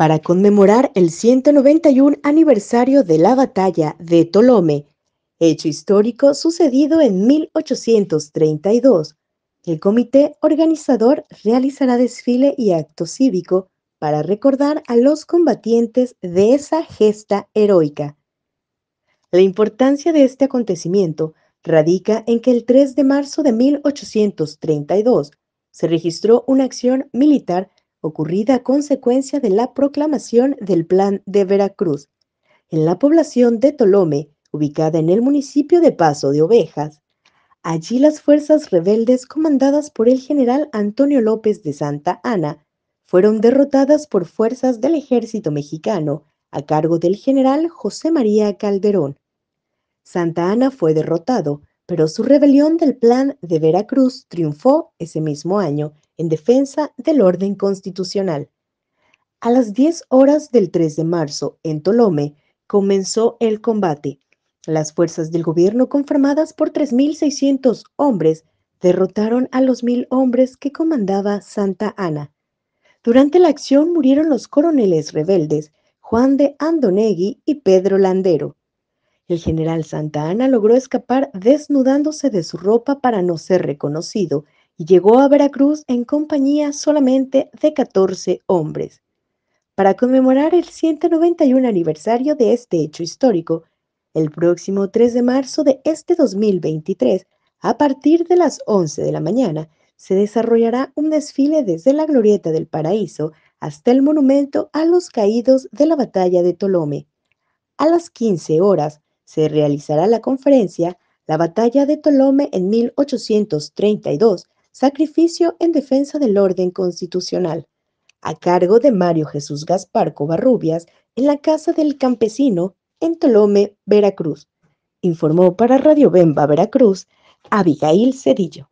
para conmemorar el 191 aniversario de la batalla de Tolome, hecho histórico sucedido en 1832. El comité organizador realizará desfile y acto cívico para recordar a los combatientes de esa gesta heroica. La importancia de este acontecimiento radica en que el 3 de marzo de 1832 se registró una acción militar ocurrida a consecuencia de la proclamación del Plan de Veracruz. En la población de Tolome, ubicada en el municipio de Paso de Ovejas, allí las fuerzas rebeldes comandadas por el general Antonio López de Santa Ana fueron derrotadas por fuerzas del ejército mexicano a cargo del general José María Calderón. Santa Ana fue derrotado, pero su rebelión del plan de Veracruz triunfó ese mismo año en defensa del orden constitucional. A las 10 horas del 3 de marzo, en Tolome, comenzó el combate. Las fuerzas del gobierno, conformadas por 3.600 hombres, derrotaron a los mil hombres que comandaba Santa Ana. Durante la acción murieron los coroneles rebeldes Juan de Andonegui y Pedro Landero. El general Santa Ana logró escapar desnudándose de su ropa para no ser reconocido y llegó a Veracruz en compañía solamente de 14 hombres. Para conmemorar el 191 aniversario de este hecho histórico, el próximo 3 de marzo de este 2023, a partir de las 11 de la mañana, se desarrollará un desfile desde la Glorieta del Paraíso hasta el monumento a los caídos de la batalla de Tolome. A las 15 horas se realizará la conferencia La batalla de Tolome en 1832 Sacrificio en defensa del orden constitucional, a cargo de Mario Jesús Gaspar Covarrubias en la Casa del Campesino en Tolome, Veracruz. Informó para Radio Bemba Veracruz Abigail Cedillo.